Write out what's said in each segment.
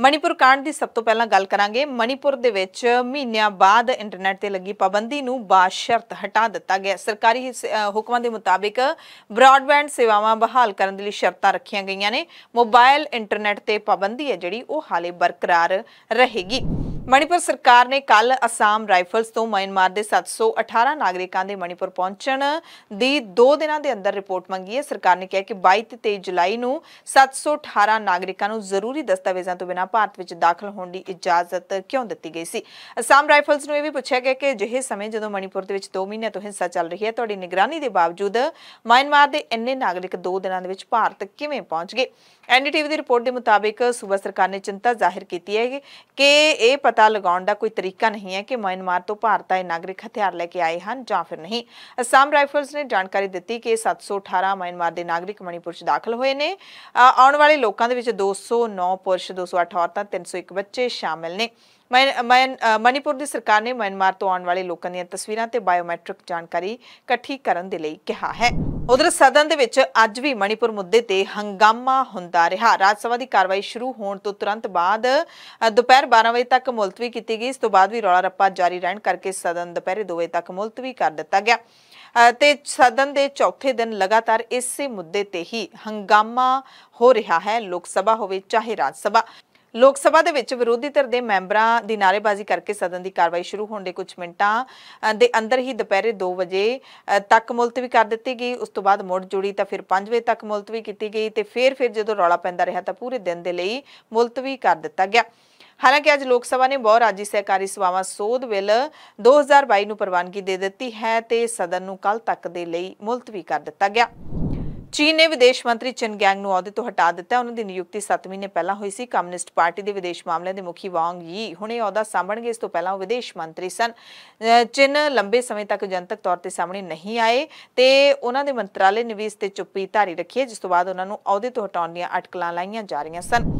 ਮਣੀਪੁਰ ਕਾਂਡ ਦੀ ਸਭ ਤੋਂ ਪਹਿਲਾਂ ਗੱਲ ਕਰਾਂਗੇ ਮਣੀਪੁਰ ਦੇ ਵਿੱਚ ਮਹੀਨਿਆਂ ਬਾਅਦ ਇੰਟਰਨੈਟ ਤੇ ਲੱਗੀ ਪਾਬੰਦੀ ਨੂੰ ਬਾਸ਼ਰਤ ਹਟਾ ਦਿੱਤਾ ਗਿਆ ਸਰਕਾਰੀ ਹੁਕਮਾਂ ਦੇ ਮੁਤਾਬਿਕ ਬ੍ਰਾਡਬੈਂਡ ਸੇਵਾਵਾਂ ਬਹਾਲ ਕਰਨ ਦੇ ਲਈ ਸ਼ਰਤਾਂ ਰੱਖੀਆਂ ਗਈਆਂ ਨੇ ਮੋਬਾਈਲ ਇੰਟਰਨੈਟ ਤੇ ਪਾਬੰਦੀ ਹੈ ਜਿਹੜੀ ਉਹ ਹਾਲੇ ਬਰਕਰਾਰ ਰਹੇਗੀ ਮਣੀਪੁਰ ਸਰਕਾਰ ਨੇ ਕੱਲ ਅਸਾਮ ਰਾਈਫਲਸ ਤੋਂ ਮਿਆਂਮਾਰ ਦੇ 718 ਨਾਗਰਿਕਾਂ ਦੇ ਮਣੀਪੁਰ ਪਹੁੰਚਣ ਦੀ 2 ਦਿਨਾਂ ਦੇ ਅੰਦਰ ਰਿਪੋਰਟ ਮੰਗੀ ਹੈ ਸਰਕਾਰ ਨੇ ਕਿਹਾ ਕਿ 22 ਤੇ 23 ਜੁਲਾਈ ਨੂੰ 718 ਨਾਗਰਿਕਾਂ ਨੂੰ ਜ਼ਰੂਰੀ ਦਸਤਾਵੇਜ਼ਾਂ ਤੋਂ ਬਿਨਾਂ ਸੈਨਾ ਭਾਰਤ ਵਿੱਚ ਦਾਖਲ ਹੋਣ ਦੀ ਇਜਾਜ਼ਤ ਕਿਉਂ ਦਿੱਤੀ ਗਈ ਸੀ ਅਸਾਮ ਰਾਈਫਲਸ ਨੂੰ ਇਹ ਵੀ ਪੁੱਛਿਆ ਗਿਆ ਕਿ ਜਿਹੇ ਸਮੇਂ ਜਦੋਂ ਮਣੀਪੁਰ ਦੇ ਵਿੱਚ 2 ਮਹੀਨਿਆਂ ਤੋਂ ਹਿੰਸਾ ਚੱਲ ਰਹੀ ਹੈ ਤੁਹਾਡੀ ਨਿਗਰਾਨੀ ਦੇ ਬਾਵਜੂਦ ਮਾਇਨਮਾਰ ਦੇ ਇੰਨੇ ਨਾਗਰਿਕ 2 ਦਿਨਾਂ ਦੇ ਵਿੱਚ ਭਾਰਤ ਕਿਵੇਂ ਪਹੁੰਚ ਗਏ ਐਨਡੀਟੀਵੀ ਦੀ ਰਿਪੋਰਟ ਦੇ ਮੁਤਾਬਕ ਸੂਬਾ ਸਰਕਾਰ ਨੇ ਚਿੰਤਾ ਜ਼ਾਹਿਰ ਕੀਤੀ ਹੈ ਕਿ ਇਹ ਪਤਾ ਲਗਾਉਣ ਦਾ ਕੋਈ ਤਰੀਕਾ ਨਹੀਂ ਹੈ ਕਿ ਮਾਇਨਮਾਰ ਤੋਂ ਭਾਰਤ ਆਏ ਨਾਗਰਿਕ ਹਥਿਆਰ ਲੈ ਕੇ ਆਏ ਹਨ ਜਾਂ ਫਿਰ ਨਹੀਂ ਅਸਾਮ ਰਾਈਫਲਸ ਨੇ ਜਾਣਕਾਰੀ ਦਿੱਤੀ ਕਿ 718 ਮਾਇਨਮਾਰ ਦੇ ਨਾਗਰਿਕ ਮਣੀਪੁਰ ਚ ਦਾਖਲ ਹੋਏ ਨੇ ਆਉਣ ਵਾਲੇ ਲੋਕਾਂ ਦੇ ਵਿੱਚ 209 ਪੁਰਸ਼ 208 360 ਔਰਤਾਂ 301 ਬੱਚੇ ਸ਼ਾਮਲ ਨੇ ਮਨੀਪੁਰ ਦੀ ਸਰਕਾਰ ਨੇ ਮਿਆਂਮਾਰ ਤੋਂ ਆਉਣ ਵਾਲੇ ਲੋਕਾਂ ਦੀਆਂ ਤਸਵੀਰਾਂ ਤੇ ਬਾਇਓਮੈਟ੍ਰਿਕ ਜਾਣਕਾਰੀ ਇਕੱਠੀ ਕਰਨ ਦੇ ਲਈ ਕਿਹਾ ਹੈ ਉਧਰ ਸਦਨ ਦੇ ਵਿੱਚ ਅੱਜ ਵੀ ਮਣੀਪੁਰ ਮੁੱਦੇ ਤੇ ਹੰਗਾਮਾ ਹੁੰਦਾ ਰਿਹਾ ਰਾਜ ਸਭਾ ਦੀ ਕਾਰਵਾਈ ਸ਼ੁਰੂ ਹੋਣ ਤੋਂ ਤੁਰੰਤ ਬਾਅਦ ਦੁਪਹਿਰ 12 ਵਜੇ ਤੱਕ ਮੁਲਤਵੀ ਕੀਤੀ ਗਈ ਇਸ ਤੋਂ ਬਾਅਦ ਵੀ ਰੌਲਾ ਰੱਪਾ ਜਾਰੀ ਰਹਿਣ ਕਰਕੇ ਸਦਨ ਦੁਪਹਿਰੇ 2 ਵਜੇ ਤੱਕ ਮੁਲਤਵੀ ਕਰ ਦਿੱਤਾ ਗਿਆ ਤੇ ਸਦਨ ਦੇ ਚੌਥੇ ਦਿਨ ਲਗਾਤਾਰ ਇਸੇ ਮੁੱਦੇ ਤੇ ਹੀ ਹੰਗਾਮਾ ਹੋ ਰਿਹਾ ਹੈ ਲੋਕ ਸਭਾ ਹੋਵੇ ਚਾਹੇ ਰਾਜ ਸਭਾ ਲੋਕ ਸਭਾ ਦੇ ਵਿੱਚ ਵਿਰੋਧੀ ਧਿਰ ਦੇ ਮੈਂਬਰਾਂ ਦੀ ਨਾਰੇਬਾਜ਼ੀ ਕਰਕੇ ਸਦਨ ਦੀ ਕਾਰਵਾਈ ਸ਼ੁਰੂ ਹੋਣ ਦੇ ਕੁਝ ਮਿੰਟਾਂ ਦੇ ਅੰਦਰ ਹੀ ਦੁਪਹਿਰੇ 2 ਵਜੇ ਤੱਕ ਮੁਲਤਵੀ ਕਰ ਦਿੱਤੀ ਗਈ ਉਸ ਤੋਂ ਬਾਅਦ ਮੁੜ ਜੁੜੀ ਤਾਂ ਫਿਰ 5 ਵਜੇ ਤੱਕ ਮੁਲਤਵੀ ਕੀਤੀ ਗਈ ਤੇ ਫਿਰ ਫਿਰ ਜਦੋਂ ਰੌਲਾ ਪੈਂਦਾ ਰਿਹਾ ਤਾਂ ਪੂਰੇ ਦਿਨ ਦੇ ਲਈ ਮੁਲਤਵੀ ਕਰ ਦਿੱਤਾ ਗਿਆ ਹਾਲਾਂਕਿ ਅੱਜ ਲੋਕ ਸਭਾ ਨੇ ਬਹੁ ਰਾਜੀ ਸਹਿਕਾਰੀ ਸਭਾਵਾਂ ਸੋਧ ਬਿੱਲ 2022 ਨੂੰ ਪ੍ਰਵਾਨਗੀ ਦੇ ਦਿੱਤੀ ਹੈ ਤੇ ਸਦਨ ਨੂੰ ਕੱਲ ਤੱਕ ਦੇ ਲਈ ਮੁਲਤਵੀ ਕਰ ਦਿੱਤਾ ਗਿਆ ਚੀਨ ਨੇ ਵਿਦੇਸ਼ ਮੰਤਰੀ ਚਿਨ ਗੈਂਗ ਨੂੰ ਅਹੁਦੇ ਤੋਂ ਹਟਾ ਦਿੱਤਾ ਉਹਨਾਂ ਦੀ ਨਿਯੁਕਤੀ 7 ਮਹੀਨੇ ਪਹਿਲਾਂ ਹੋਈ ਸੀ ਕਮਿਊਨਿਸਟ ਪਾਰਟੀ ਦੇ ਵਿਦੇਸ਼ ਮਾਮਲਿਆਂ ਦੇ ਮੁਖੀ ਵਾਂਗ ਯੀ ਇਹ ਅਹੁਦਾ ਸੰਭਣਗੇ ਇਸ ਤੋਂ ਪਹਿਲਾਂ ਉਹ ਵਿਦੇਸ਼ ਮੰਤਰੀ ਸਨ ਚਿਨ ਲੰਬੇ ਸਮੇਂ ਤੱਕ ਜਨਤਕ ਤੌਰ ਤੇ ਸਾਹਮਣੇ ਨਹੀਂ ਆਏ ਤੇ ਉਹਨਾਂ ਦੇ ਮੰਤਰਾਲੇ ਨੇ ਵੀ ਇਸ ਤੇ ਚੁੱਪੀ ਧਾਰੀ ਰੱਖੀ ਹੈ ਜਿਸ ਤੋਂ ਬਾਅਦ ਉਹਨਾਂ ਨੂੰ ਅਹੁਦੇ ਤੋਂ ਹਟਾਉਣ ਦੀਆਂ ਅਟਕਲਾਂ ਲਾਈਆਂ ਜਾ ਰਹੀਆਂ ਸਨ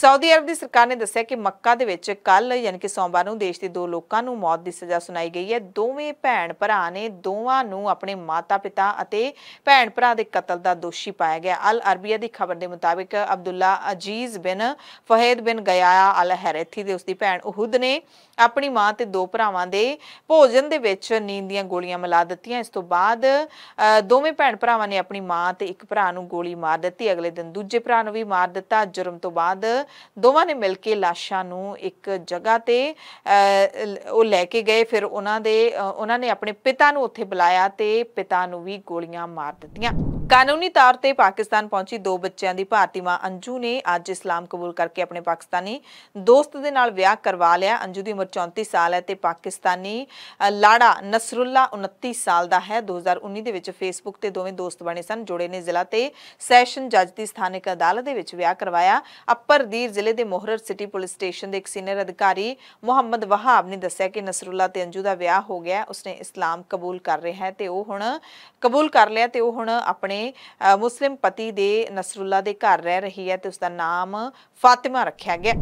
ਸਾਊਦੀ ਅਰਬ ਦੀ ਸਰਕਾਰ ਨੇ ਦੱਸਿਆ ਕਿ ਮੱਕਾ ਦੇ ਵਿੱਚ ਕੱਲ ਯਾਨੀ ਕਿ ਸੋਮਵਾਰ ਨੂੰ ਦੇਸ਼ ਦੇ ਦੋ ਲੋਕਾਂ ਨੂੰ ਮੌਤ ਦੀ ਸਜ਼ਾ ਸੁਣਾਈ ਗਈ ਹੈ ਦੋਵੇਂ ਭੈਣ ਭਰਾ ਨੇ ਦੋਵਾਂ ਨੂੰ ਆਪਣੇ ਮਾਤਾ-ਪਿਤਾ ਅਤੇ ਭੈਣ ਭਰਾ ਦੇ ਕਤਲ ਦਾ ਦੋਸ਼ੀ ਪਾਇਆ ਗਿਆ ਅਲ ਅਰਬੀਆ ਦੀ ਖਬਰ ਦੇ ਮੁਤਾਬਿਕ ਅਬਦੁੱਲਾ ਅਜੀਜ਼ ਬਿਨ ਫਹਿਦ ਬਿਨ ਗਿਆਆ ਅਲ ਦੇ ਉਸ ਉਸਦੀ ਭੈਣ ਉਹਦ ਨੇ ਆਪਣੀ ਮਾਂ ਤੇ ਦੋ ਭਰਾਵਾਂ ਦੇ ਭੋਜਨ ਦੇ ਵਿੱਚ ਨੀਂਦ ਦੀਆਂ ਗੋਲੀਆਂ ਮਿਲਾ ਦਿੱਤੀਆਂ ਇਸ ਤੋਂ ਬਾਅਦ ਦੋਵੇਂ ਭੈਣ ਭਰਾਵਾਂ ਨੇ ਆਪਣੀ ਮਾਂ ਤੇ ਇੱਕ ਭਰਾ ਨੂੰ ਗੋਲੀ ਮਾਰ ਦਿੱਤੀ ਅਗਲੇ ਦਿਨ ਦੂਜੇ ਭਰਾ ਨੂੰ ਵੀ ਮਾਰ ਦਿੱਤਾ ਜੁਰਮ ਤੋਂ ਬਾਅਦ ਦੋਵਾਂ ਨੇ ਮਿਲ ਕੇ ਲਾਸ਼ਾਂ ਨੂੰ ਇੱਕ ਜਗ੍ਹਾ ਤੇ ਉਹ ਲੈ ਕੇ ਗਏ ਫਿਰ ਉਹਨਾਂ ਦੇ ਉਹਨਾਂ ਨੇ ਆਪਣੇ ਪਿਤਾ ਨੂੰ ਉੱਥੇ ਬੁਲਾਇਆ ਤੇ ਪਿਤਾ ਨੂੰ ਵੀ ਗੋਲੀਆਂ ਮਾਰ ਦਿੱਤੀਆਂ ਕਾਨੂੰਨੀ ਤੌਰ ਤੇ ਪਾਕਿਸਤਾਨ ਪਹੁੰਚੀ ਦੋ ਬੱਚਿਆਂ ਦੀ ਭਾਰਤੀ ਮਾਂ ਅੰਜੂ ਨੇ ਅੱਜ ਇਸਲਾਮ ਕਬੂਲ ਕਰਕੇ ਆਪਣੇ ਪਾਕਿਸਤਾਨੀ ਦੋਸਤ ਦੇ ਨਾਲ ਵਿਆਹ ਕਰਵਾ ਲਿਆ ਅੰਜੂ ਦੀ ਉਮਰ 34 ਸਾਲ ਹੈ ਤੇ ਪਾਕਿਸਤਾਨੀ ਲਾੜਾ ਨਸਰੁੱਲਾ 29 ਸਾਲ ਦਾ ਹੈ 2019 ਦੇ ਵਿੱਚ ਫੇਸਬੁੱਕ ਤੇ ਦੋਵੇਂ ਦੋਸਤ ਬਣੇ ਸਨ ਜੋੜੇ ਨੇ ਜ਼ਿਲ੍ਹਾ ਤੇ ਸੈਸ਼ਨ ਜੱਜ ਦੀ ਸਥਾਨਕ ਅਦਾਲਤ ਦੇ ਵਿੱਚ ਵਿਆਹ ਕਰਵਾਇਆ ਅੱਪਰ ਦੀਰ ਜ਼ਿਲ੍ਹੇ ਦੇ ਮੋਹਰਰ ਸਿਟੀ ਪੁਲਿਸ ਸਟੇਸ਼ਨ ਦੇ ਇੱਕ ਸੀਨੀਅਰ ਅਧਿਕਾਰੀ ਮੁਹੰਮਦ ਵਹਾਬ ਨੇ ਦੱਸਿਆ ਕਿ ਨਸਰੁੱਲਾ ਤੇ ਅੰਜੂ ਦਾ ਵਿਆਹ ਹੋ ਗਿਆ ਉਸਨੇ ਇਸਲਾਮ ਕਬੂਲ ਕਰ ਰਿਹਾ ਹੈ ਤੇ ਉਹ ਹੁਣ ਕਬੂਲ ਕਰ ਲਿਆ ਤੇ ਉਹ ਹੁਣ ਆਪਣੇ ਆਪਣੇ ਮੁਸਲਿਮ ਪਤੀ ਦੇ ਨਸਰੁੱਲਾ ਦੇ ਘਰ ਰਹਿ ਰਹੀ ਹੈ ਤੇ ਉਸ ਦਾ ਨਾਮ ਫਾਤਿਮਾ ਰੱਖਿਆ ਗਿਆ